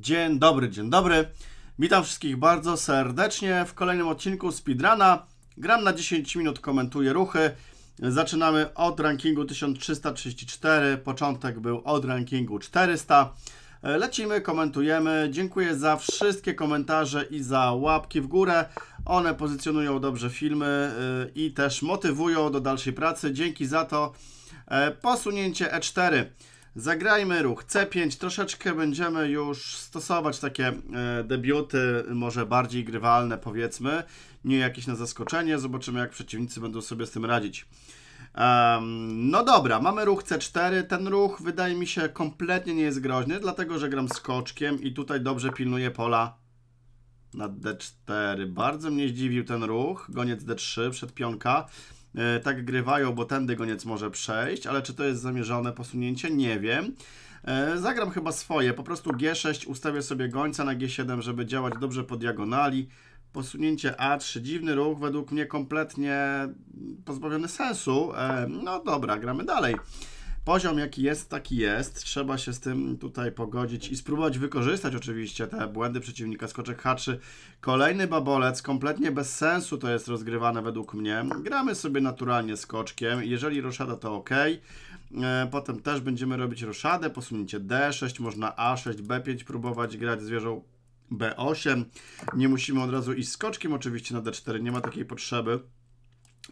Dzień dobry, dzień dobry. Witam wszystkich bardzo serdecznie w kolejnym odcinku Speedruna. Gram na 10 minut, komentuję ruchy. Zaczynamy od rankingu 1334, początek był od rankingu 400. Lecimy, komentujemy. Dziękuję za wszystkie komentarze i za łapki w górę. One pozycjonują dobrze filmy y, i też motywują do dalszej pracy. Dzięki za to. E, posunięcie E4. Zagrajmy ruch C5, troszeczkę będziemy już stosować takie e, debiuty, może bardziej grywalne powiedzmy, nie jakieś na zaskoczenie, zobaczymy jak przeciwnicy będą sobie z tym radzić. Um, no dobra, mamy ruch C4. Ten ruch wydaje mi się kompletnie nie jest groźny, dlatego że gram skoczkiem i tutaj dobrze pilnuję pola na D4. Bardzo mnie zdziwił ten ruch. Goniec D3 przed pionka. E, tak grywają, bo tędy goniec może przejść, ale czy to jest zamierzone posunięcie? Nie wiem. E, zagram chyba swoje, po prostu G6, ustawię sobie gońca na G7, żeby działać dobrze po diagonali. Posunięcie A3, dziwny ruch, według mnie kompletnie pozbawiony sensu. E, no dobra, gramy dalej poziom jaki jest, taki jest. Trzeba się z tym tutaj pogodzić i spróbować wykorzystać oczywiście te błędy przeciwnika. Skoczek H3. Kolejny babolec, kompletnie bez sensu to jest rozgrywane według mnie. Gramy sobie naturalnie skoczkiem. Jeżeli roszada to ok. E, potem też będziemy robić roszadę, posunięcie D6, można A6, B5 próbować grać zwierzą B8. Nie musimy od razu iść skoczkiem oczywiście na D4, nie ma takiej potrzeby.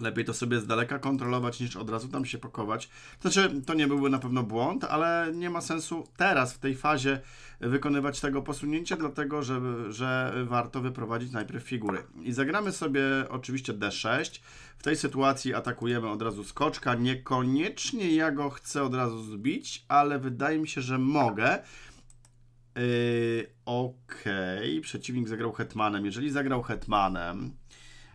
Lepiej to sobie z daleka kontrolować niż od razu tam się pakować. Znaczy, to nie byłby na pewno błąd, ale nie ma sensu teraz, w tej fazie, wykonywać tego posunięcia, dlatego że, że warto wyprowadzić najpierw figury. I zagramy sobie oczywiście D6. W tej sytuacji atakujemy od razu skoczka. Niekoniecznie ja go chcę od razu zbić, ale wydaje mi się, że mogę. Yy, Okej, okay. przeciwnik zagrał hetmanem. Jeżeli zagrał hetmanem,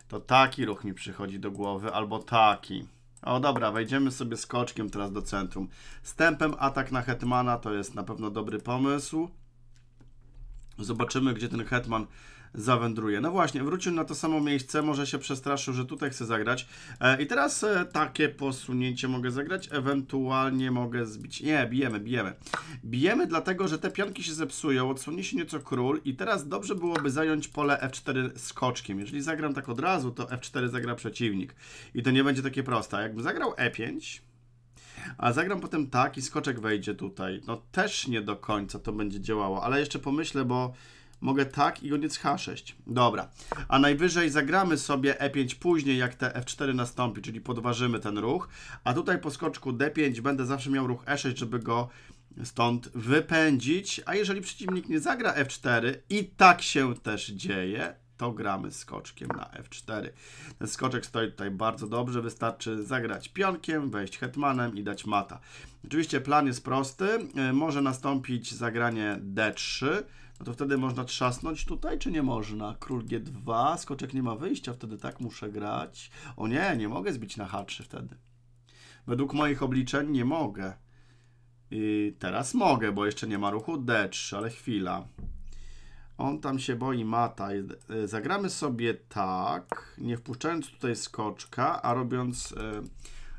to taki ruch mi przychodzi do głowy, albo taki. O dobra, wejdziemy sobie skoczkiem teraz do centrum. Stępem atak na Hetmana to jest na pewno dobry pomysł. Zobaczymy, gdzie ten Hetman zawędruje. No właśnie, wrócił na to samo miejsce, może się przestraszył, że tutaj chce zagrać. E, I teraz e, takie posunięcie mogę zagrać, ewentualnie mogę zbić. Nie, bijemy, bijemy. Bijemy dlatego, że te pionki się zepsują, odsłoni się nieco król i teraz dobrze byłoby zająć pole F4 skoczkiem. Jeżeli zagram tak od razu, to F4 zagra przeciwnik. I to nie będzie takie proste. A jakbym zagrał E5... A zagram potem tak i skoczek wejdzie tutaj. No też nie do końca to będzie działało, ale jeszcze pomyślę, bo Mogę tak i koniec H6. Dobra. A najwyżej zagramy sobie E5 później, jak te F4 nastąpi, czyli podważymy ten ruch. A tutaj po skoczku D5 będę zawsze miał ruch E6, żeby go stąd wypędzić. A jeżeli przeciwnik nie zagra F4 i tak się też dzieje, to gramy skoczkiem na F4. Ten skoczek stoi tutaj bardzo dobrze, wystarczy zagrać pionkiem, wejść hetmanem i dać mata. Oczywiście plan jest prosty, e, może nastąpić zagranie D3, no to wtedy można trzasnąć tutaj, czy nie można? Król G2, skoczek nie ma wyjścia, wtedy tak muszę grać. O nie, nie mogę zbić na H3 wtedy. Według moich obliczeń nie mogę. I teraz mogę, bo jeszcze nie ma ruchu D3, ale chwila. On tam się boi mata. E, zagramy sobie tak, nie wpuszczając tutaj skoczka, a robiąc e,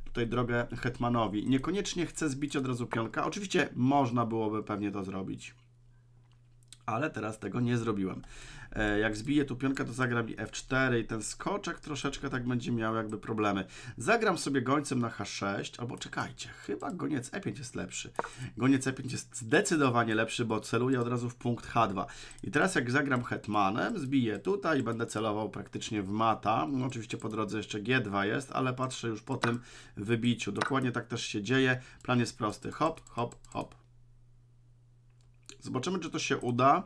tutaj drogę hetmanowi. Niekoniecznie chcę zbić od razu pionka. Oczywiście można byłoby pewnie to zrobić ale teraz tego nie zrobiłem. E, jak zbiję tu pionkę, to zagra mi f4 i ten skoczek troszeczkę tak będzie miał jakby problemy. Zagram sobie gońcem na h6, albo czekajcie, chyba goniec e5 jest lepszy. Goniec e5 jest zdecydowanie lepszy, bo celuję od razu w punkt h2. I teraz jak zagram hetmanem, zbiję tutaj i będę celował praktycznie w mata. No, oczywiście po drodze jeszcze g2 jest, ale patrzę już po tym wybiciu. Dokładnie tak też się dzieje. Plan jest prosty. Hop, hop, hop, Zobaczymy, czy to się uda.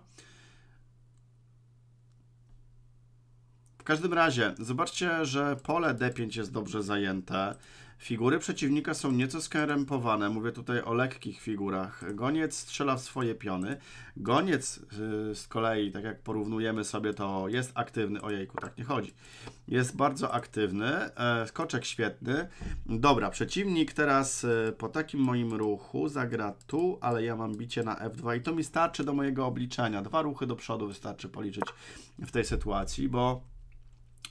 W każdym razie, zobaczcie, że pole D5 jest dobrze zajęte. Figury przeciwnika są nieco skrępowane, mówię tutaj o lekkich figurach. Goniec strzela w swoje piony. Goniec yy, z kolei, tak jak porównujemy sobie, to jest aktywny. Ojejku, tak nie chodzi. Jest bardzo aktywny, e, skoczek świetny. Dobra, przeciwnik teraz yy, po takim moim ruchu zagra tu, ale ja mam bicie na F2 i to mi starczy do mojego obliczenia. Dwa ruchy do przodu wystarczy policzyć w tej sytuacji, bo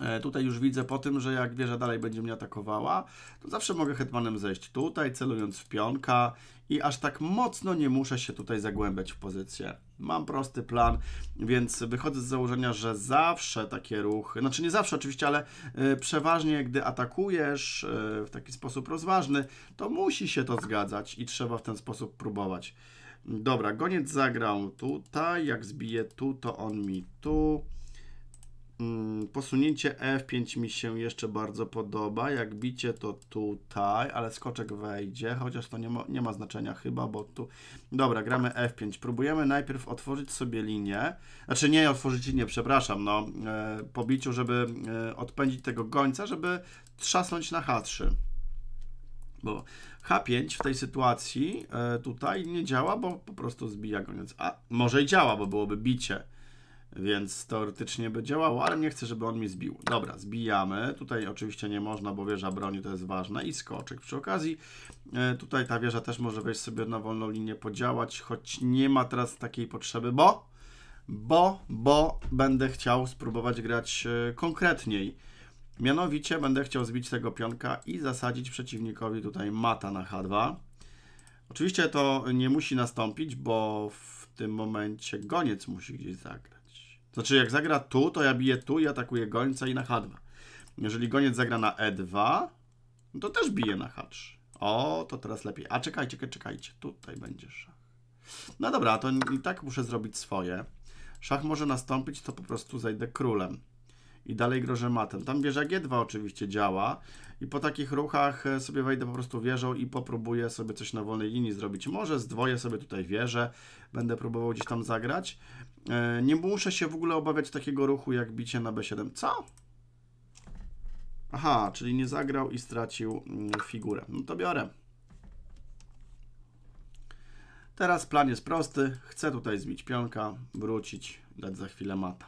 E, tutaj już widzę po tym, że jak wieża dalej będzie mnie atakowała, to zawsze mogę hetmanem zejść tutaj, celując w pionka i aż tak mocno nie muszę się tutaj zagłębiać w pozycję. Mam prosty plan, więc wychodzę z założenia, że zawsze takie ruchy, znaczy nie zawsze oczywiście, ale e, przeważnie gdy atakujesz e, w taki sposób rozważny, to musi się to zgadzać i trzeba w ten sposób próbować. Dobra, goniec zagrał tutaj, jak zbije tu, to on mi tu. Mm, posunięcie F5 mi się jeszcze bardzo podoba. Jak bicie to tutaj, ale skoczek wejdzie, chociaż to nie ma, nie ma znaczenia chyba, bo tu... Dobra, gramy F5. Próbujemy najpierw otworzyć sobie linię. Znaczy nie otworzyć linię, przepraszam, no e, po biciu, żeby e, odpędzić tego gońca, żeby trzasnąć na H3. Bo H5 w tej sytuacji e, tutaj nie działa, bo po prostu zbija goniec. A może i działa, bo byłoby bicie. Więc teoretycznie by działało, ale nie chcę, żeby on mi zbił. Dobra, zbijamy. Tutaj oczywiście nie można, bo wieża broni to jest ważne. I skoczek przy okazji. E, tutaj ta wieża też może wejść sobie na wolną linię, podziałać, choć nie ma teraz takiej potrzeby, bo... Bo, bo będę chciał spróbować grać e, konkretniej. Mianowicie będę chciał zbić tego pionka i zasadzić przeciwnikowi tutaj mata na H2. Oczywiście to nie musi nastąpić, bo w tym momencie goniec musi gdzieś zagrać. Znaczy, jak zagra tu, to ja biję tu i atakuję gońca i na H2. Jeżeli goniec zagra na E2, no to też bije na H3. O, to teraz lepiej. A czekajcie, czekajcie, tutaj będzie szach. No dobra, to i tak muszę zrobić swoje. Szach może nastąpić, to po prostu zajdę królem. I dalej grożę matem. Tam wieża G2 oczywiście działa i po takich ruchach e, sobie wejdę po prostu wieżą i popróbuję sobie coś na wolnej linii zrobić. Może zdwoję sobie tutaj wieżę, będę próbował gdzieś tam zagrać. E, nie muszę się w ogóle obawiać takiego ruchu jak bicie na B7. Co? Aha, czyli nie zagrał i stracił mm, figurę. No to biorę. Teraz plan jest prosty. Chcę tutaj zbić pionka, wrócić, dać za chwilę mata.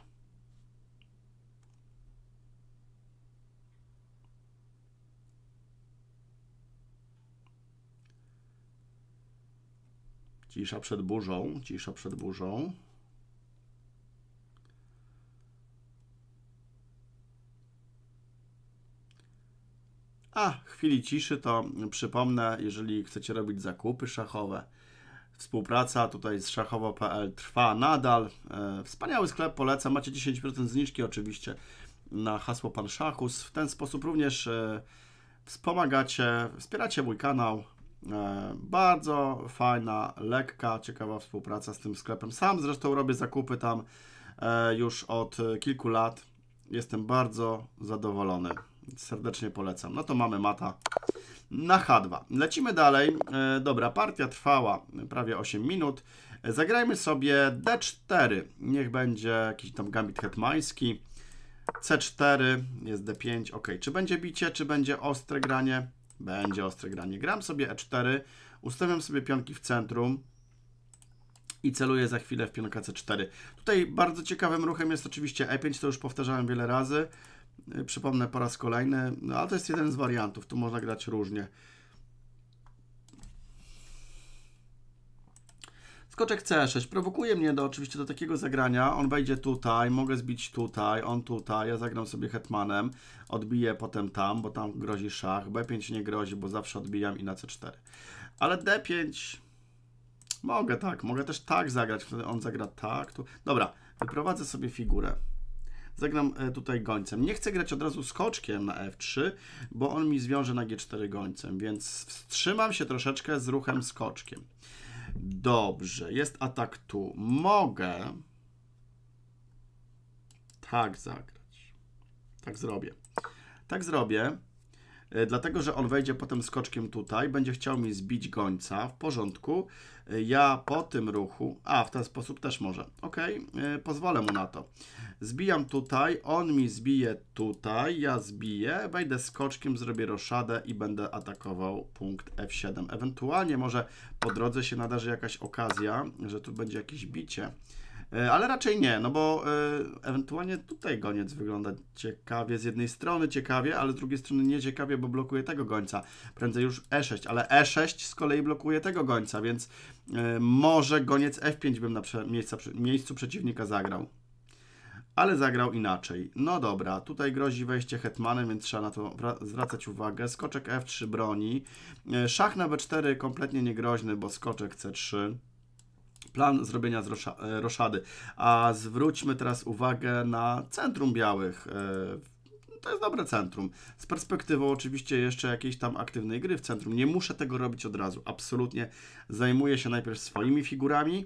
Cisza przed burzą, cisza przed burzą. A w chwili ciszy to przypomnę, jeżeli chcecie robić zakupy szachowe, współpraca tutaj z szachowo.pl trwa nadal. E, wspaniały sklep, polecam. Macie 10% zniżki oczywiście na hasło Pan szachus. W ten sposób również e, wspomagacie, wspieracie mój kanał, E, bardzo fajna, lekka, ciekawa współpraca z tym sklepem. Sam zresztą robię zakupy tam e, już od kilku lat. Jestem bardzo zadowolony. Serdecznie polecam. No to mamy mata na H2. Lecimy dalej. E, dobra, partia trwała prawie 8 minut. Zagrajmy sobie D4. Niech będzie jakiś tam gambit hetmański. C4, jest D5, ok. Czy będzie bicie, czy będzie ostre granie? Będzie ostre granie. Gram sobie E4, ustawiam sobie pionki w centrum i celuję za chwilę w pionka C4. Tutaj bardzo ciekawym ruchem jest oczywiście E5, to już powtarzałem wiele razy. E, przypomnę po raz kolejny, no ale to jest jeden z wariantów, tu można grać różnie. Skoczek C6 prowokuje mnie do, oczywiście do takiego zagrania. On wejdzie tutaj, mogę zbić tutaj, on tutaj. Ja zagram sobie hetmanem, odbiję potem tam, bo tam grozi szach. B5 nie grozi, bo zawsze odbijam i na C4. Ale D5... Mogę tak, mogę też tak zagrać. Wtedy on zagra tak. Tu... Dobra, wyprowadzę sobie figurę. Zagram e, tutaj gońcem. Nie chcę grać od razu skoczkiem na F3, bo on mi zwiąże na G4 gońcem, więc wstrzymam się troszeczkę z ruchem skoczkiem. Dobrze, jest atak tu. Mogę tak zagrać. Tak zrobię. Tak zrobię. E, dlatego że on wejdzie potem skoczkiem tutaj, będzie chciał mi zbić gońca, w porządku. E, ja po tym ruchu, a w ten sposób też może, ok, e, pozwolę mu na to. Zbijam tutaj, on mi zbije tutaj, ja zbiję, wejdę skoczkiem, zrobię roszadę i będę atakował punkt F7. Ewentualnie może po drodze się nadarzy jakaś okazja, że tu będzie jakieś bicie. E, ale raczej nie, no bo e, ewentualnie tutaj goniec wygląda ciekawie z jednej strony, ciekawie, ale z drugiej strony nie ciekawie, bo blokuje tego gońca. Prędzej już E6, ale E6 z kolei blokuje tego gońca, więc e, może goniec F5 bym na miejsca, miejscu przeciwnika zagrał. Ale zagrał inaczej. No dobra, tutaj grozi wejście hetmanem, więc trzeba na to zwracać uwagę. Skoczek F3 broni. Szach na B4 kompletnie niegroźny, bo skoczek C3 plan zrobienia z e, roszady. A zwróćmy teraz uwagę na Centrum Białych e, to jest dobre centrum. Z perspektywą oczywiście jeszcze jakiejś tam aktywnej gry w centrum. Nie muszę tego robić od razu, absolutnie. Zajmuję się najpierw swoimi figurami.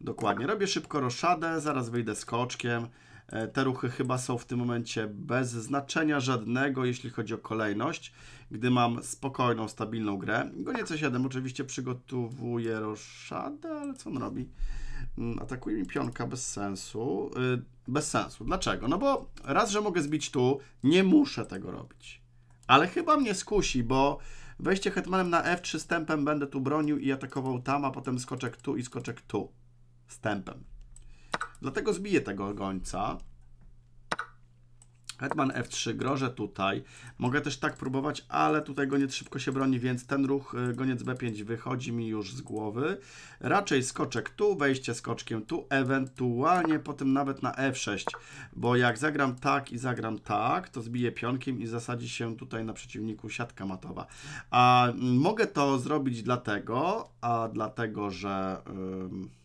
Dokładnie, robię szybko roszadę, zaraz wyjdę z koczkiem. E, te ruchy chyba są w tym momencie bez znaczenia żadnego, jeśli chodzi o kolejność, gdy mam spokojną, stabilną grę. Gonię C7 oczywiście przygotowuje roszadę, ale co on robi? Mm, atakuje mi pionka bez sensu. Y, bez sensu. Dlaczego? No bo raz, że mogę zbić tu, nie muszę tego robić. Ale chyba mnie skusi, bo wejście hetmanem na F3 stępem będę tu bronił i atakował tam, a potem skoczek tu i skoczek tu. Stępem. Tak, dlatego zbiję tego gońca. Hetman F3, grożę tutaj. Mogę też tak próbować, ale tutaj goniec szybko się broni, więc ten ruch y, goniec B5 wychodzi mi już z głowy. Raczej skoczek tu, wejście skoczkiem tu, ewentualnie potem nawet na F6, bo jak zagram tak i zagram tak, to zbiję pionkiem i zasadzi się tutaj na przeciwniku siatka matowa. A mm, mogę to zrobić dlatego, a dlatego, że... Yy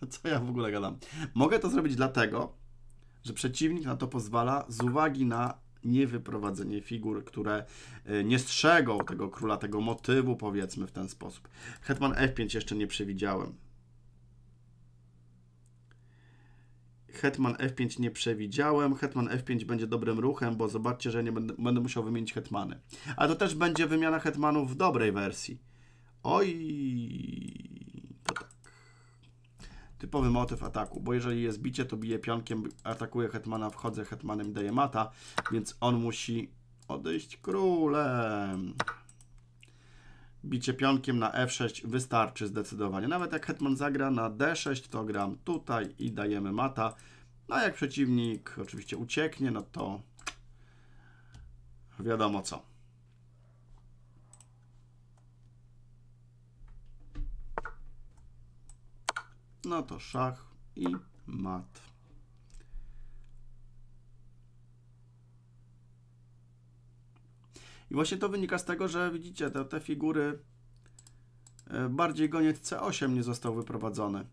Co ja w ogóle gadam? Mogę to zrobić dlatego, że przeciwnik na to pozwala z uwagi na niewyprowadzenie figur, które y, nie strzegą tego króla, tego motywu, powiedzmy w ten sposób. Hetman F5 jeszcze nie przewidziałem. Hetman F5 nie przewidziałem. Hetman F5 będzie dobrym ruchem, bo zobaczcie, że nie będę, będę musiał wymienić hetmany. A to też będzie wymiana hetmanów w dobrej wersji. Oj! Typowy motyw ataku, bo jeżeli jest bicie, to bije pionkiem, atakuje hetmana, wchodzę hetmanem, daje mata, więc on musi odejść królem. Bicie pionkiem na f6 wystarczy zdecydowanie. Nawet jak hetman zagra na d6, to gram tutaj i dajemy mata. No a jak przeciwnik oczywiście ucieknie, no to wiadomo co. No to szach i mat. I właśnie to wynika z tego, że widzicie, te, te figury, e, bardziej goniec C8 nie został wyprowadzony.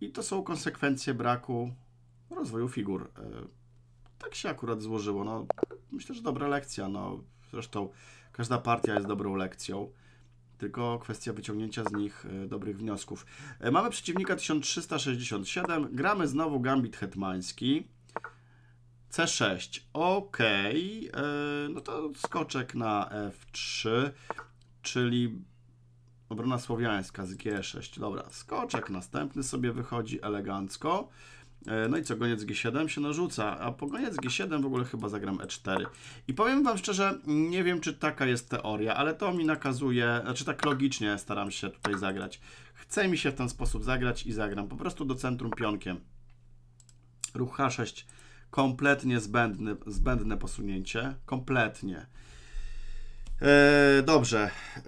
I to są konsekwencje braku rozwoju figur. E, tak się akurat złożyło. No, myślę, że dobra lekcja. No, zresztą każda partia jest dobrą lekcją tylko kwestia wyciągnięcia z nich e, dobrych wniosków. E, mamy przeciwnika 1367, gramy znowu Gambit Hetmański. C6, ok, e, no to skoczek na F3, czyli obrona słowiańska z G6, dobra, skoczek następny sobie wychodzi elegancko. E, no i co, goniec G7 się narzuca, a po goniec G7 w ogóle chyba zagram E4. I powiem Wam szczerze, nie wiem czy taka jest teoria, ale to mi nakazuje, znaczy tak logicznie staram się tutaj zagrać. Chce mi się w ten sposób zagrać i zagram po prostu do centrum pionkiem. Ruch H6, kompletnie zbędny, zbędne posunięcie, kompletnie. Yy, dobrze. Yy.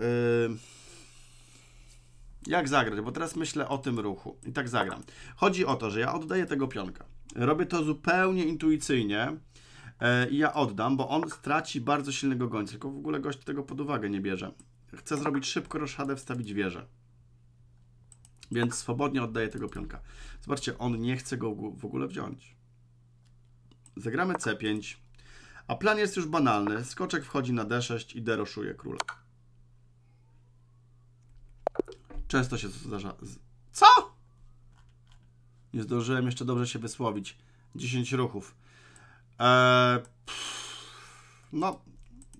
Jak zagrać? Bo teraz myślę o tym ruchu. I tak zagram. Chodzi o to, że ja oddaję tego pionka. Robię to zupełnie intuicyjnie e, i ja oddam, bo on straci bardzo silnego gońca, tylko w ogóle gość tego pod uwagę nie bierze. Chcę zrobić szybko roszadę, wstawić wieżę. Więc swobodnie oddaję tego pionka. Zobaczcie, on nie chce go w ogóle wziąć. Zagramy C5. A plan jest już banalny. Skoczek wchodzi na D6 i deroszuje króla. Często się to zdarza. Co? Nie zdążyłem jeszcze dobrze się wysłowić. 10 ruchów. Eee, pff, no,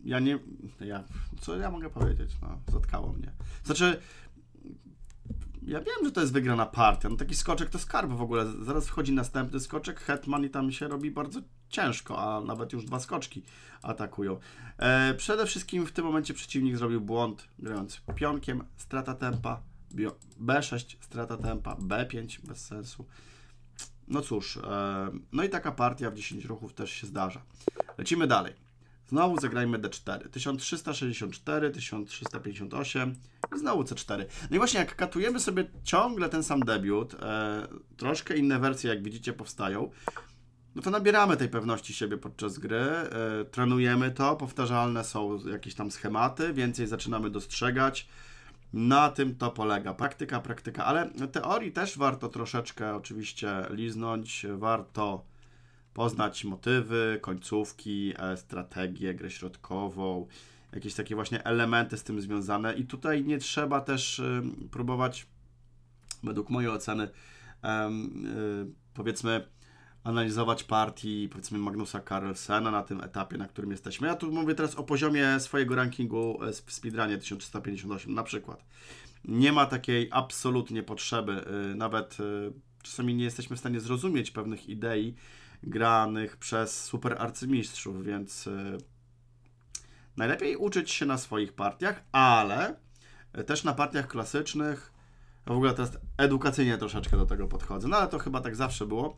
ja nie. Ja, co ja mogę powiedzieć? No, zatkało mnie. Znaczy, ja wiem, że to jest wygrana partia. No, taki skoczek to skarb w ogóle. Zaraz wchodzi następny skoczek, hetman i tam się robi bardzo ciężko, a nawet już dwa skoczki atakują. E, przede wszystkim w tym momencie przeciwnik zrobił błąd, grając pionkiem, strata tempa, B6 strata tempa, B5 bez sensu. No cóż, e, no i taka partia w 10 ruchów też się zdarza. Lecimy dalej. Znowu zagrajmy D4. 1364, 1358 i znowu C4. No i właśnie jak katujemy sobie ciągle ten sam debiut, e, troszkę inne wersje jak widzicie powstają, no to nabieramy tej pewności siebie podczas gry, e, trenujemy to, powtarzalne są jakieś tam schematy, więcej zaczynamy dostrzegać, na tym to polega. Praktyka, praktyka, ale teorii też warto troszeczkę oczywiście liznąć, warto poznać motywy, końcówki, e, strategię, grę środkową, jakieś takie właśnie elementy z tym związane. I tutaj nie trzeba też próbować, według mojej oceny, y, powiedzmy, analizować partii, powiedzmy, Magnusa Carlsena na tym etapie, na którym jesteśmy. Ja tu mówię teraz o poziomie swojego rankingu e, w speedrunie 1358 na przykład. Nie ma takiej absolutnie potrzeby, e, nawet e, czasami nie jesteśmy w stanie zrozumieć pewnych idei granych przez super arcymistrzów, więc najlepiej uczyć się na swoich partiach, ale też na partiach klasycznych. W ogóle teraz edukacyjnie troszeczkę do tego podchodzę, no ale to chyba tak zawsze było.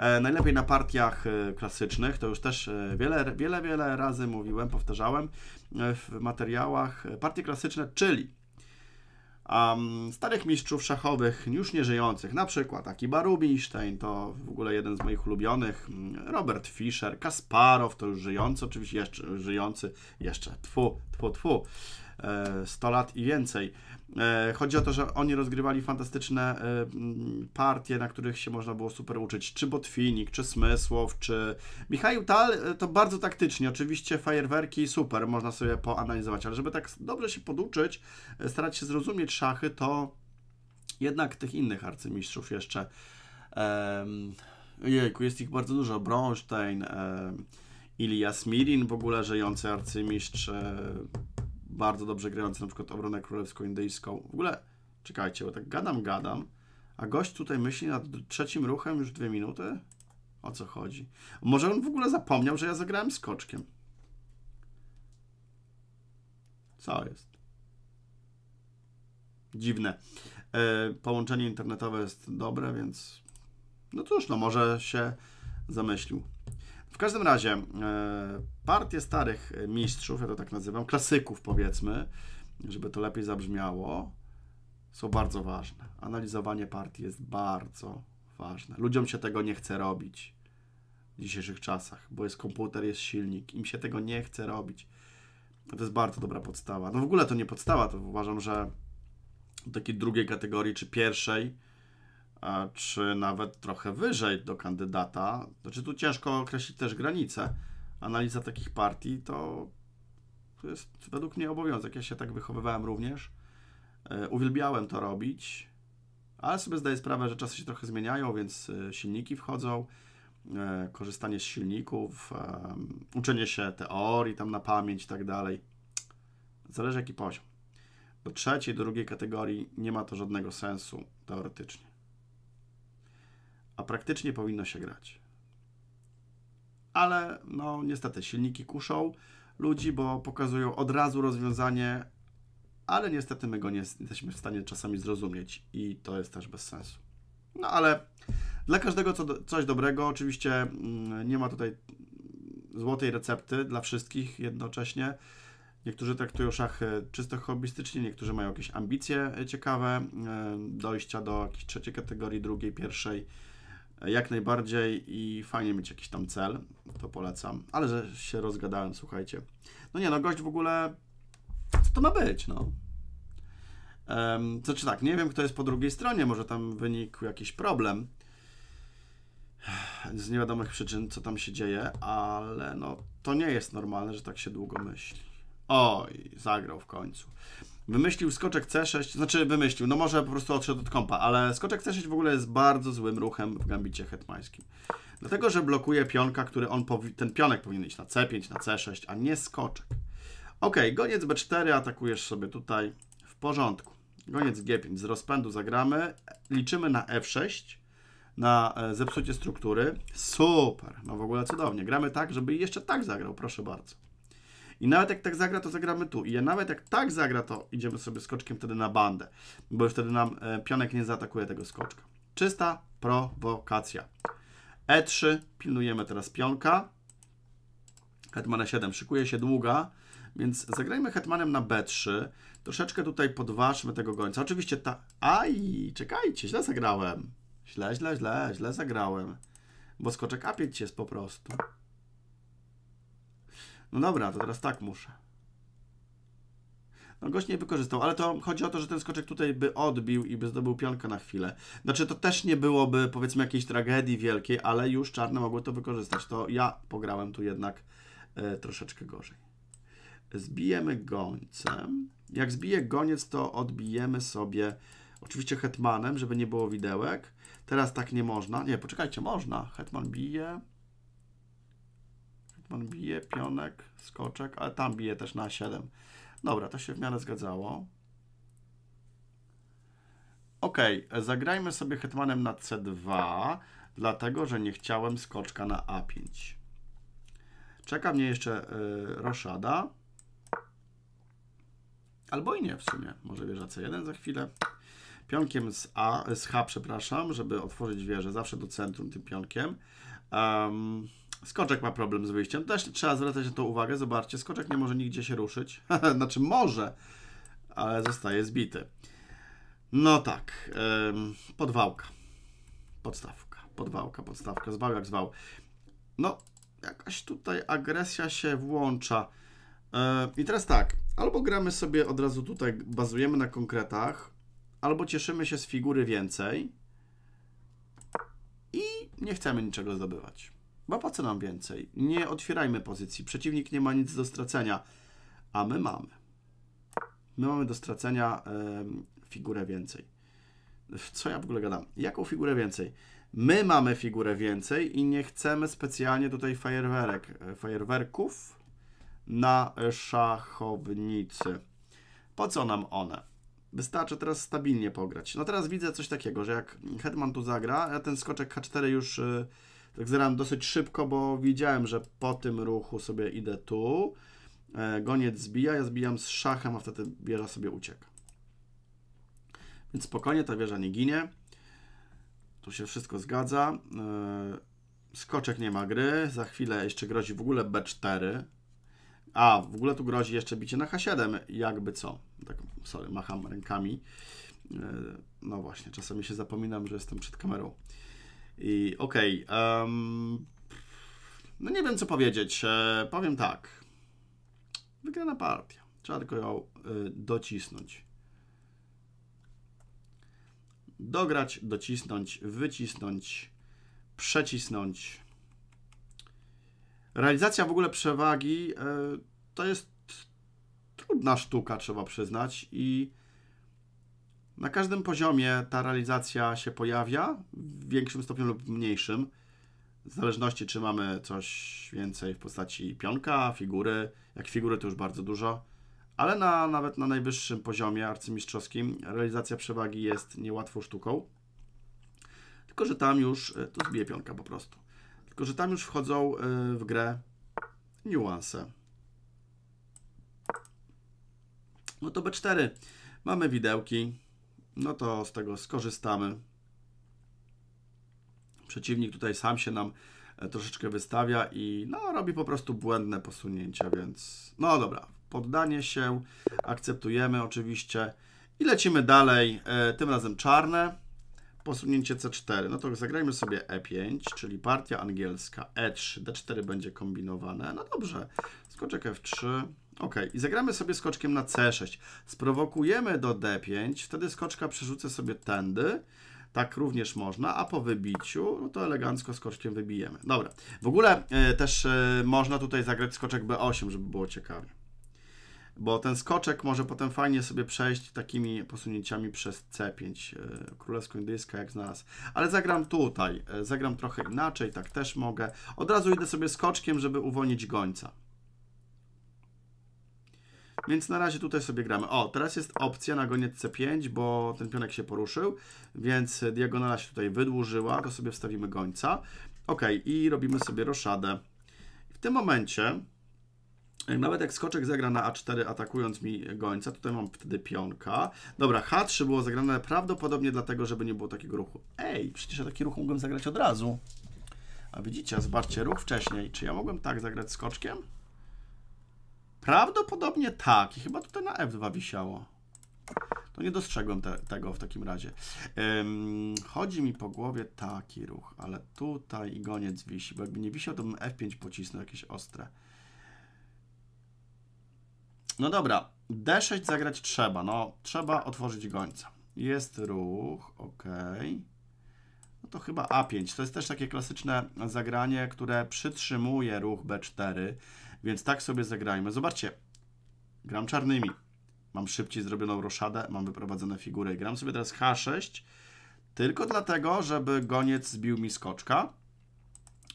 E, najlepiej na partiach e, klasycznych, to już też e, wiele, wiele, wiele razy mówiłem, powtarzałem w materiałach. Partie klasyczne, czyli um, starych mistrzów szachowych, już nieżyjących, na przykład Akiba Rubinstein, to w ogóle jeden z moich ulubionych, mm, Robert Fischer, Kasparow, to już żyjący, oczywiście jeszcze żyjący, jeszcze tfu, tfu, tfu. 100 e, lat i więcej. E, chodzi o to, że oni rozgrywali fantastyczne e, partie, na których się można było super uczyć. Czy Botwinik, czy Smysłow, czy... Michał Tal to bardzo taktycznie. Oczywiście fajerwerki super, można sobie poanalizować, ale żeby tak dobrze się poduczyć, starać się zrozumieć szachy, to jednak tych innych arcymistrzów jeszcze... Um, jejku, jest ich bardzo dużo. Bronstein, Ilias Mirin, w ogóle żyjący arcymistrz bardzo dobrze grający na przykład obronę królewsko-indyjską. W ogóle, czekajcie, bo tak gadam, gadam, a gość tutaj myśli nad trzecim ruchem już dwie minuty? O co chodzi? Może on w ogóle zapomniał, że ja zagrałem skoczkiem. Co jest? Dziwne. E, połączenie internetowe jest dobre, więc no cóż, no może się zamyślił każdym razie e, partie starych mistrzów, ja to tak nazywam, klasyków powiedzmy, żeby to lepiej zabrzmiało, są bardzo ważne. Analizowanie partii jest bardzo ważne. Ludziom się tego nie chce robić w dzisiejszych czasach, bo jest komputer, jest silnik, im się tego nie chce robić. To jest bardzo dobra podstawa. No w ogóle to nie podstawa, to uważam, że do takiej drugiej kategorii czy pierwszej czy nawet trochę wyżej do kandydata. Znaczy tu ciężko określić też granice. Analiza takich partii to, jest według mnie obowiązek. Ja się tak wychowywałem również. E, uwielbiałem to robić, ale sobie zdaję sprawę, że czasy się trochę zmieniają, więc e, silniki wchodzą, e, korzystanie z silników, uczenie się teorii tam na pamięć i tak dalej. Zależy jaki poziom. Do trzeciej, do drugiej kategorii nie ma to żadnego sensu teoretycznie a praktycznie powinno się grać. Ale no niestety silniki kuszą ludzi, bo pokazują od razu rozwiązanie, ale niestety my go nie jesteśmy w stanie czasami zrozumieć i to jest też bez sensu. No ale dla każdego co coś dobrego, oczywiście mm, nie ma tutaj złotej recepty dla wszystkich jednocześnie. Niektórzy traktują szachy czysto hobbystycznie, niektórzy mają jakieś ambicje ciekawe, e, dojścia do jakiejś trzeciej kategorii, drugiej, pierwszej jak najbardziej i fajnie mieć jakiś tam cel, to polecam. Ale że się rozgadałem, słuchajcie. No nie, no gość w ogóle, co to ma być, no? Um, znaczy tak, nie wiem kto jest po drugiej stronie, może tam wynikł jakiś problem z niewiadomych przyczyn, co tam się dzieje, ale no to nie jest normalne, że tak się długo myśli. Oj, zagrał w końcu. Wymyślił skoczek C6, znaczy wymyślił, no może po prostu odszedł od kompa, ale skoczek C6 w ogóle jest bardzo złym ruchem w gambicie hetmańskim. Dlatego, że blokuje pionka, który on powi- ten pionek powinien iść na C5, na C6, a nie skoczek. Ok, goniec B4, atakujesz sobie tutaj, w porządku. Goniec G5, z rozpędu zagramy, liczymy na F6, na e, zepsucie struktury. Super, no w ogóle cudownie. Gramy tak, żeby jeszcze tak zagrał, proszę bardzo. I nawet jak tak zagra, to zagramy tu. I nawet jak tak zagra, to idziemy sobie skoczkiem wtedy na bandę, bo już wtedy nam e, pionek nie zaatakuje tego skoczka. Czysta prowokacja. E3, pilnujemy teraz pionka. Hetmana 7, szykuje się długa, więc zagrajmy hetmanem na B3. Troszeczkę tutaj podważmy tego gońca. Oczywiście ta... Aj, czekajcie, źle zagrałem. Źle, źle, źle, źle zagrałem. Bo skoczek A5 jest po prostu. No dobra, to teraz tak muszę. No gość nie wykorzystał, ale to chodzi o to, że ten skoczek tutaj by odbił i by zdobył pionkę na chwilę. Znaczy to też nie byłoby powiedzmy jakiejś tragedii wielkiej, ale już czarne mogły to wykorzystać. To ja pograłem tu jednak e, troszeczkę gorzej. Zbijemy gońcem. Jak zbije goniec, to odbijemy sobie oczywiście hetmanem, żeby nie było widełek. Teraz tak nie można. Nie, poczekajcie, można. Hetman bije. On bije pionek, skoczek, ale tam bije też na 7. Dobra, to się w miarę zgadzało. Ok, zagrajmy sobie hetmanem na C2, dlatego, że nie chciałem skoczka na A5. Czeka mnie jeszcze yy, roszada. Albo i nie w sumie. Może wieża C1 za chwilę. Pionkiem z, A, z H, przepraszam, żeby otworzyć wieżę. Zawsze do centrum tym pionkiem. Um, Skoczek ma problem z wyjściem. Też trzeba zwracać na to uwagę. Zobaczcie, skoczek nie może nigdzie się ruszyć. znaczy może, ale zostaje zbity. No tak, podwałka. Podstawka, podwałka, podstawka. Zwał jak zwał. No, jakaś tutaj agresja się włącza. E, I teraz tak, albo gramy sobie od razu tutaj, bazujemy na konkretach, albo cieszymy się z figury więcej i nie chcemy niczego zdobywać. Bo po co nam więcej? Nie otwierajmy pozycji. Przeciwnik nie ma nic do stracenia, a my mamy. My mamy do stracenia figurę więcej. Co ja w ogóle gadam? Jaką figurę więcej? My mamy figurę więcej i nie chcemy specjalnie tutaj fajerwerek, e, fajerwerków na szachownicy. Po co nam one? Wystarczy teraz stabilnie pograć. No teraz widzę coś takiego, że jak Hetman tu zagra, ja ten skoczek H4 już... E, tak zeram dosyć szybko, bo widziałem, że po tym ruchu sobie idę tu, e, goniec zbija, ja zbijam z szachem, a wtedy wieża sobie ucieka. Więc spokojnie, ta wieża nie ginie. Tu się wszystko zgadza. E, skoczek nie ma gry, za chwilę jeszcze grozi w ogóle B4. A, w ogóle tu grozi jeszcze bicie na H7, jakby co. Tak, sorry, macham rękami. E, no właśnie, czasami się zapominam, że jestem przed kamerą. I okej. Okay, um, no nie wiem co powiedzieć. E, powiem tak. Wygrana partia. Trzeba tylko ją e, docisnąć. Dograć, docisnąć, wycisnąć, przecisnąć. Realizacja w ogóle przewagi e, to jest trudna sztuka, trzeba przyznać. I na każdym poziomie ta realizacja się pojawia, w większym stopniu lub mniejszym, w zależności czy mamy coś więcej w postaci pionka, figury, jak figury to już bardzo dużo, ale na, nawet na najwyższym poziomie arcymistrzowskim realizacja przewagi jest niełatwą sztuką, tylko że tam już, e, to zbije pionka po prostu, tylko że tam już wchodzą e, w grę niuanse. No to B4. Mamy widełki, no to z tego skorzystamy. Przeciwnik tutaj sam się nam e, troszeczkę wystawia i no, robi po prostu błędne posunięcia, więc no dobra, poddanie się, akceptujemy oczywiście i lecimy dalej, e, tym razem czarne, posunięcie C4, no to zagrajmy sobie E5, czyli partia angielska, E3, D4 będzie kombinowane, no dobrze, skoczek F3, Ok, i zagramy sobie skoczkiem na C6. Sprowokujemy do D5, wtedy skoczka przerzucę sobie tędy. Tak również można, a po wybiciu, no to elegancko skoczkiem wybijemy. Dobra, w ogóle e, też e, można tutaj zagrać skoczek B8, żeby było ciekawie. Bo ten skoczek może potem fajnie sobie przejść takimi posunięciami przez C5, y, e, królewsko-indyjska jak znalazł. Ale zagram tutaj, zagram trochę inaczej, tak też mogę. Od razu idę sobie skoczkiem, żeby uwolnić gońca. Więc na razie tutaj sobie gramy. O, teraz jest opcja na goniec C5, bo ten pionek się poruszył, więc diagonala się tutaj wydłużyła, to sobie wstawimy gońca. Ok, i robimy sobie roszadę. W tym momencie, e, nawet jak skoczek zagra na A4, atakując mi gońca, tutaj mam wtedy pionka. Dobra, H3 było zagrane prawdopodobnie dlatego, żeby nie było takiego ruchu. Ej, przecież ja taki ruch mogłem zagrać od razu. A widzicie, zobaczcie, ruch wcześniej. Czy ja mogłem tak zagrać skoczkiem? Prawdopodobnie tak. I chyba tutaj na F2 wisiało. To nie dostrzegłem te, tego w takim razie. Ym, chodzi mi po głowie taki ruch, ale tutaj i goniec wisi, bo jakby nie wisiał, to bym F5 pocisnął jakieś ostre. No dobra, D6 zagrać trzeba. No, trzeba otworzyć gońca. Jest ruch, ok. No to chyba A5. To jest też takie klasyczne zagranie, które przytrzymuje ruch B4. Więc tak sobie zagrajmy. Zobaczcie, gram czarnymi. Mam szybciej zrobioną roszadę, mam wyprowadzone figury. Gram sobie teraz H6, tylko dlatego, żeby goniec zbił mi skoczka.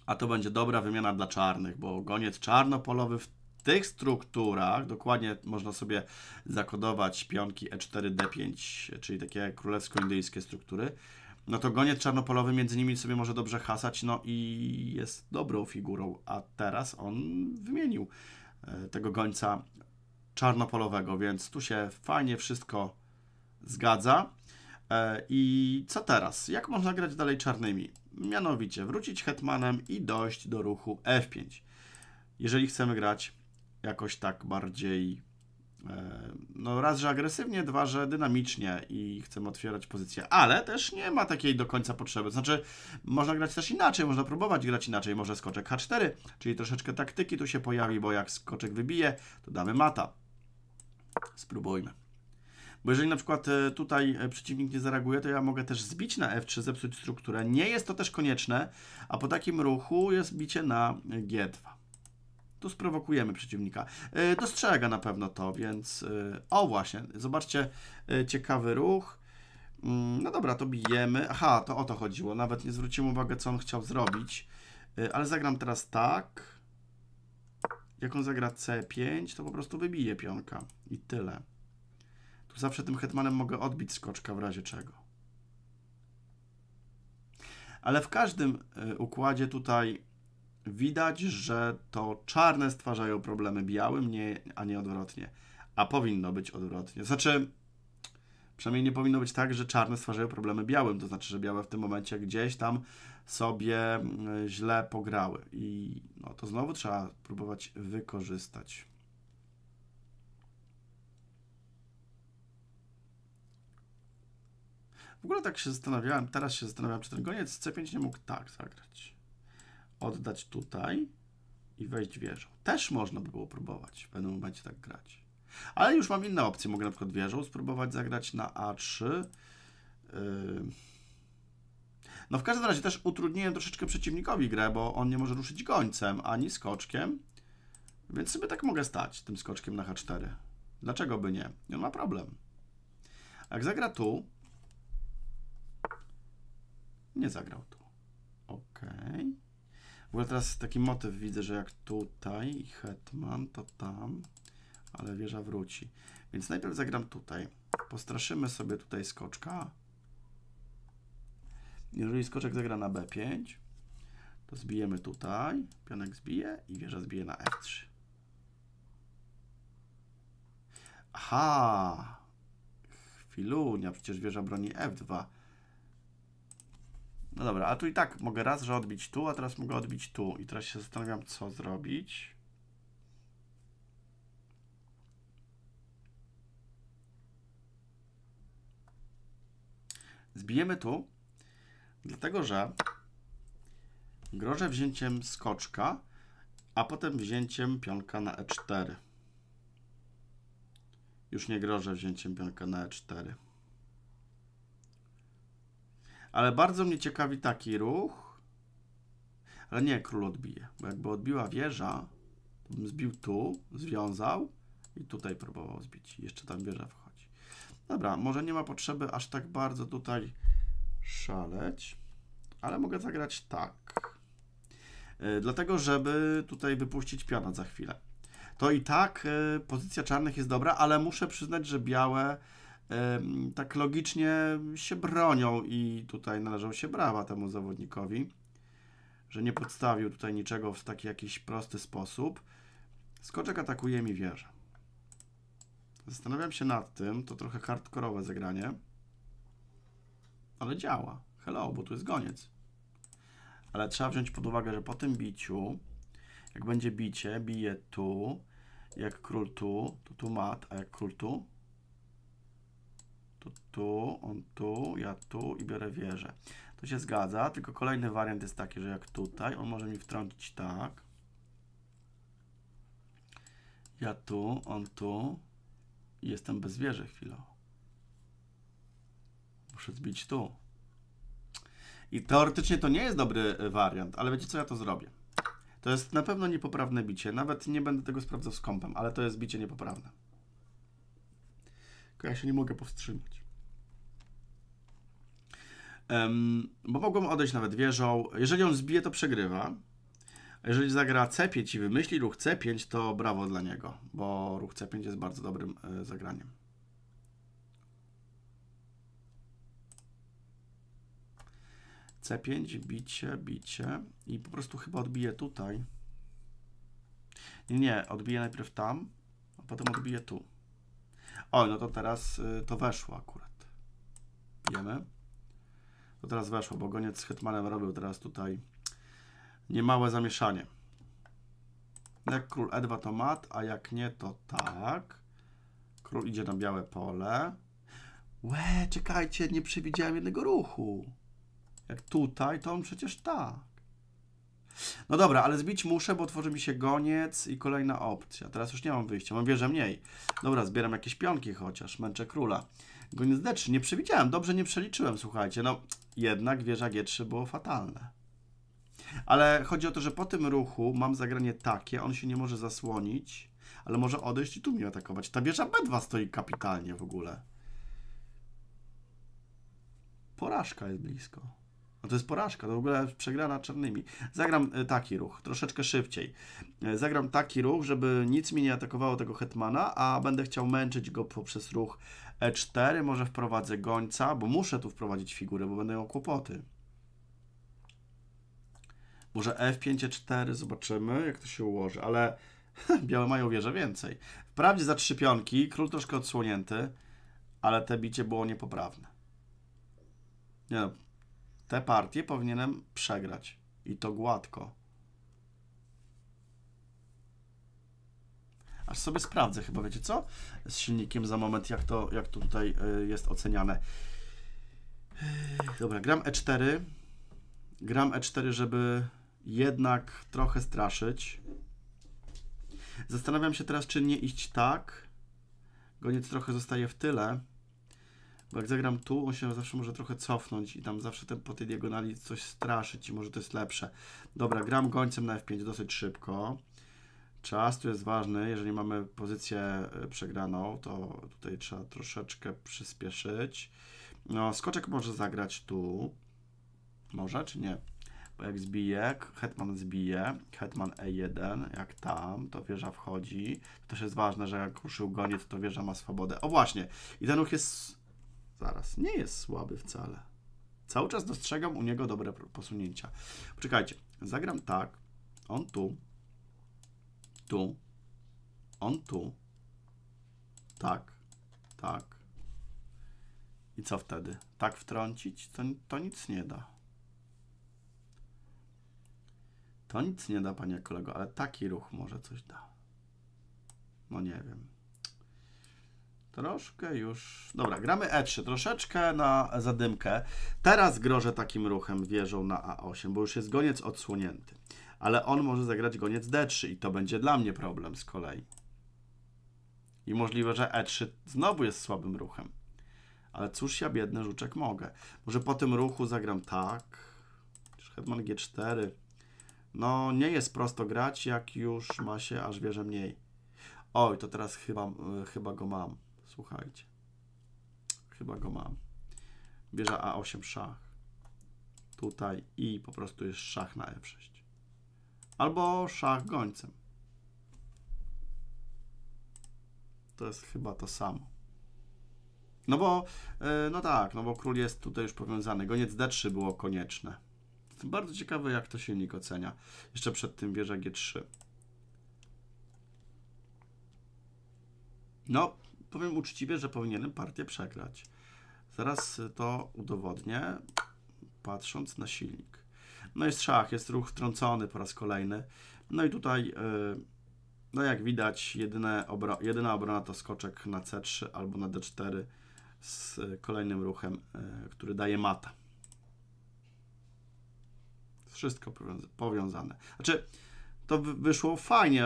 A to będzie dobra wymiana dla czarnych, bo goniec czarnopolowy w tych strukturach, dokładnie można sobie zakodować pionki E4, D5, czyli takie królewsko-indyjskie struktury, no to goniec czarnopolowy między nimi sobie może dobrze hasać, no i jest dobrą figurą, a teraz on wymienił e, tego gońca czarnopolowego, więc tu się fajnie wszystko zgadza. E, I co teraz? Jak można grać dalej czarnymi? Mianowicie wrócić hetmanem i dojść do ruchu F5. Jeżeli chcemy grać jakoś tak bardziej E, no raz, że agresywnie, dwa, że dynamicznie i chcemy otwierać pozycję, ale też nie ma takiej do końca potrzeby. Znaczy, można grać też inaczej, można próbować grać inaczej, może skoczek H4, czyli troszeczkę taktyki tu się pojawi, bo jak skoczek wybije, to damy mata. Spróbujmy. Bo jeżeli na przykład e, tutaj e, przeciwnik nie zareaguje, to ja mogę też zbić na F3, zepsuć strukturę. Nie jest to też konieczne, a po takim ruchu jest bicie na G2. Tu sprowokujemy przeciwnika. E, dostrzega na pewno to, więc... E, o, właśnie, zobaczcie, e, ciekawy ruch. Mm, no dobra, to bijemy. Aha, to o to chodziło. Nawet nie zwróciłem uwagi, co on chciał zrobić. Ale zagram teraz tak. Jak on zagra C5, to po prostu wybije pionka. I tyle. Tu zawsze tym hetmanem mogę odbić skoczka w razie czego. Ale w każdym układzie tutaj widać, że to czarne stwarzają problemy białym, nie, a nie odwrotnie. A powinno być odwrotnie. Znaczy, przynajmniej nie powinno być tak, że czarne stwarzają problemy białym. To znaczy, że białe w tym momencie gdzieś tam sobie mm, źle pograły. I no, to znowu trzeba próbować wykorzystać. W ogóle tak się zastanawiałem, teraz się zastanawiam, czy ten goniec C5 nie mógł tak zagrać oddać tutaj i wejść wieżą. Też można by było próbować w pewnym momencie tak grać. Ale już mam inne opcje. Mogę na przykład wieżą spróbować zagrać na A3. Yy. No w każdym razie też utrudniłem troszeczkę przeciwnikowi grę, bo on nie może ruszyć gońcem ani skoczkiem. Więc sobie tak mogę stać tym skoczkiem na H4. Dlaczego by nie? Nie ma problem. Jak zagra tu... Nie zagrał tu. Okej. Okay ogóle teraz taki motyw widzę, że jak tutaj i hetman, to tam, ale wieża wróci. Więc najpierw zagram tutaj. Postraszymy sobie tutaj skoczka. Jeżeli skoczek zagra na b5, to zbijemy tutaj, pionek zbije i wieża zbije na f3. Aha! Chwilunia, przecież wieża broni f2. No dobra, a tu i tak mogę raz, że odbić tu, a teraz mogę odbić tu. I teraz się zastanawiam, co zrobić. Zbijemy tu, dlatego że grożę wzięciem skoczka, a potem wzięciem pionka na e4. Już nie grożę wzięciem pionka na e4. Ale bardzo mnie ciekawi taki ruch. Ale nie, król odbije. Bo jakby odbiła wieża, to bym zbił tu, związał i tutaj próbował zbić. Jeszcze tam wieża wchodzi. Dobra, może nie ma potrzeby aż tak bardzo tutaj szaleć, ale mogę zagrać tak. E, dlatego, żeby tutaj wypuścić piana za chwilę. To i tak e, pozycja czarnych jest dobra, ale muszę przyznać, że białe tak logicznie się bronią i tutaj należą się brawa temu zawodnikowi, że nie podstawił tutaj niczego w taki jakiś prosty sposób. Skoczek atakuje mi wieżę. Zastanawiam się nad tym, to trochę hardkorowe zagranie, ale działa. Hello, bo tu jest goniec. Ale trzeba wziąć pod uwagę, że po tym biciu, jak będzie bicie, bije tu, jak król tu, to tu mat, a jak król tu, tu, on tu, ja tu i biorę wieżę. To się zgadza, tylko kolejny wariant jest taki, że jak tutaj, on może mi wtrącić tak. Ja tu, on tu i jestem bez wieży chwilą. Muszę zbić tu. I teoretycznie to nie jest dobry e, wariant, ale wiecie co, ja to zrobię. To jest na pewno niepoprawne bicie, nawet nie będę tego sprawdzał z kąpem, ale to jest bicie niepoprawne. Ja się nie mogę powstrzymać. Um, bo mogłem odejść nawet wieżą. Jeżeli on zbije, to przegrywa. A jeżeli zagra C5 i wymyśli ruch C5, to brawo dla niego, bo ruch C5 jest bardzo dobrym y, zagraniem. C5, bicie, bicie i po prostu chyba odbije tutaj. Nie, nie, odbije najpierw tam, a potem odbije tu. Oj, no to teraz y, to weszło akurat. Wiemy. To teraz weszło, bo goniec z Hetmanem robił teraz tutaj niemałe zamieszanie. Jak król E2 to mat, a jak nie to tak. Król idzie na białe pole. Łe, czekajcie, nie przewidziałem jednego ruchu. Jak tutaj, to on przecież tak. No dobra, ale zbić muszę, bo tworzy mi się goniec i kolejna opcja. Teraz już nie mam wyjścia, mam wieżę mniej. Dobra, zbieram jakieś pionki chociaż, męczę króla. Goniec D3, nie przewidziałem, dobrze nie przeliczyłem, słuchajcie. No, jednak wieża G3 było fatalne. Ale chodzi o to, że po tym ruchu mam zagranie takie, on się nie może zasłonić, ale może odejść i tu mnie atakować. Ta wieża B2 stoi kapitalnie w ogóle. Porażka jest blisko. No to jest porażka, to w ogóle przegrana czarnymi. Zagram e, taki ruch, troszeczkę szybciej. E, zagram taki ruch, żeby nic mi nie atakowało tego hetmana, a będę chciał męczyć go poprzez ruch e4. Może wprowadzę gońca, bo muszę tu wprowadzić figurę, bo będę miał kłopoty. Może f5, e4, zobaczymy jak to się ułoży, ale białe mają wieżę więcej. Wprawdzie za trzy pionki, król troszkę odsłonięty, ale te bicie było niepoprawne. Nie no, te partie powinienem przegrać. I to gładko. Aż sobie sprawdzę chyba, wiecie co? Z silnikiem za moment, jak to, jak to tutaj e, jest oceniane. Dobra, gram E4. Gram E4, żeby jednak trochę straszyć. Zastanawiam się teraz, czy nie iść tak. Goniec trochę zostaje w tyle. Bo jak zagram tu, on się zawsze może trochę cofnąć i tam zawsze ten, po tej diagonali coś straszyć i może to jest lepsze. Dobra, gram gońcem na F5 dosyć szybko. Czas tu jest ważny, jeżeli mamy pozycję y, przegraną, to tutaj trzeba troszeczkę przyspieszyć. No, skoczek może zagrać tu. Może, czy nie? Bo jak zbije, hetman zbije, hetman e1, jak tam, to wieża wchodzi. To też jest ważne, że jak ruszył goniec, to wieża ma swobodę. O właśnie, i ten ruch jest Zaraz, nie jest słaby wcale. Cały czas dostrzegam u niego dobre posunięcia. Poczekajcie, zagram tak. On tu. Tu. On tu. Tak. Tak. I co wtedy? Tak wtrącić? To, to nic nie da. To nic nie da, panie kolego, ale taki ruch może coś da. No nie wiem. Troszkę już... Dobra, gramy E3, troszeczkę na zadymkę. Teraz grożę takim ruchem wieżą na A8, bo już jest goniec odsłonięty. Ale on może zagrać goniec D3 i to będzie dla mnie problem z kolei. I możliwe, że E3 znowu jest słabym ruchem. Ale cóż ja, biedny żuczek, mogę. Może po tym ruchu zagram tak. Hetman G4. No, nie jest prosto grać, jak już ma się aż wieże mniej. Oj, to teraz chyba, e, chyba go mam. Słuchajcie. Chyba go mam. Bierze A8 szach. Tutaj i po prostu jest szach na E6. Albo szach gońcem. To jest chyba to samo. No bo, e, no tak, no bo król jest tutaj już powiązany. Goniec D3 było konieczne. Bardzo ciekawe, jak to silnik ocenia. Jeszcze przed tym wieża G3. No, powiem uczciwie, że powinienem partię przegrać. Zaraz to udowodnię, patrząc na silnik. No jest szach, jest ruch wtrącony po raz kolejny. No i tutaj, e, no jak widać, jedyne obro jedyna obrona to skoczek na C3 albo na D4 z kolejnym ruchem, e, który daje mata. Wszystko powiązane. Znaczy, to wyszło fajnie,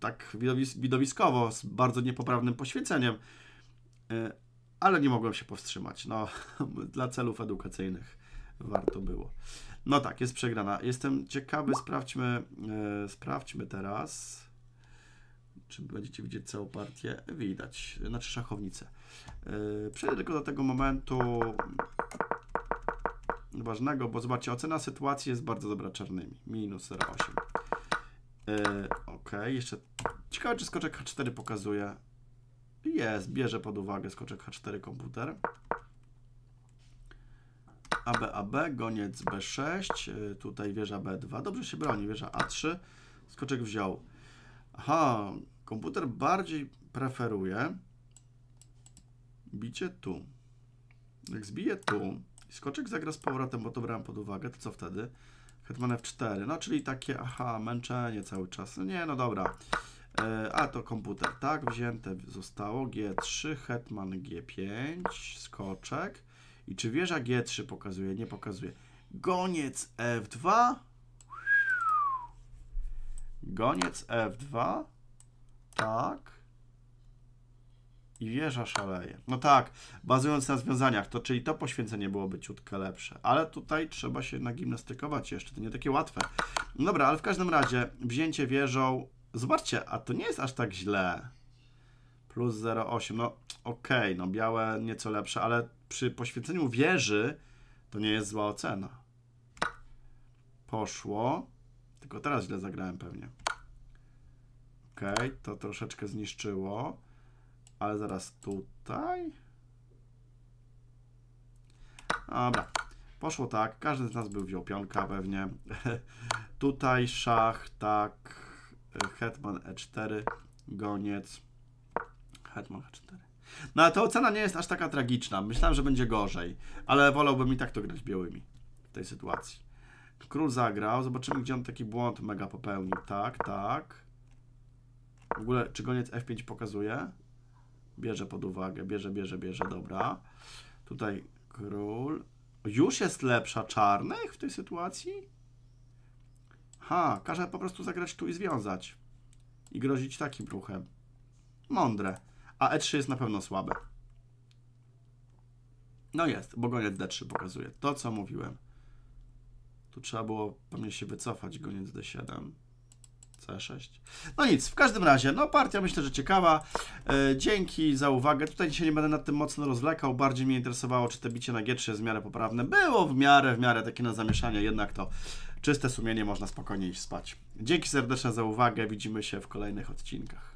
tak widowiskowo, z bardzo niepoprawnym poświęceniem, e, ale nie mogłem się powstrzymać. No, dla celów edukacyjnych warto było. No tak, jest przegrana. Jestem ciekawy, sprawdźmy, e, sprawdźmy teraz, czy będziecie widzieć całą partię. Widać, znaczy szachownicę. E, przejdę tylko do tego momentu ważnego, bo zobaczcie, ocena sytuacji jest bardzo dobra czarnymi. Minus 0,8. Yy, e, ok, jeszcze. Ciekawe, czy skoczek H4 pokazuje. Jest, bierze pod uwagę skoczek H4 komputer. AB, AB, goniec B6, yy, e, tutaj wieża B2. Dobrze się broni, wieża A3. Skoczek wziął. Aha, komputer bardziej preferuje bicie tu. Jak zbije tu i skoczek zagra z powrotem, bo to brałem pod uwagę, to co wtedy? Hetman F4, no czyli takie, aha, męczenie cały czas. No nie, no dobra. E, a to komputer, tak, wzięte zostało. G3, Hetman G5, skoczek. I czy wieża G3 pokazuje? Nie pokazuje. Goniec F2. Goniec F2. Tak. I wieża szaleje. No tak, bazując na związaniach, to czyli to poświęcenie byłoby ciutkę lepsze. Ale tutaj trzeba się nagimnastykować jeszcze, to nie takie łatwe. Dobra, ale w każdym razie wzięcie wieżą... Zobaczcie, a to nie jest aż tak źle. Plus 0,8, no okej, okay, no białe nieco lepsze, ale przy poświęceniu wieży to nie jest zła ocena. Poszło. Tylko teraz źle zagrałem pewnie. Okej, okay, to troszeczkę zniszczyło. Ale zaraz tutaj. Dobra. Poszło tak. Każdy z nas był wziął pionka pewnie. tutaj szach, tak. Hetman E4. Goniec. Hetman H4. No ale to ocena nie jest aż taka tragiczna. Myślałem, że będzie gorzej, ale wolałbym i tak to grać białymi w tej sytuacji. Król zagrał, zobaczymy gdzie on taki błąd mega popełnił. Tak, tak. W ogóle, czy goniec F5 pokazuje? Bierze pod uwagę, bierze, bierze, bierze, dobra. Tutaj król. Już jest lepsza czarnych w tej sytuacji? Ha, każe po prostu zagrać tu i związać. I grozić takim ruchem. Mądre. A E3 jest na pewno słabe. No jest, bo goniec D3 pokazuje. To, co mówiłem. Tu trzeba było pewnie się wycofać, goniec D7. C6. No nic, w każdym razie, no partia myślę, że ciekawa. E, dzięki za uwagę. Tutaj dzisiaj nie będę nad tym mocno rozlekał Bardziej mnie interesowało, czy te bicie na G3 jest w miarę poprawne. Było w miarę, w miarę takie na zamieszanie, jednak to czyste sumienie można spokojnie iść spać. Dzięki serdecznie za uwagę. Widzimy się w kolejnych odcinkach.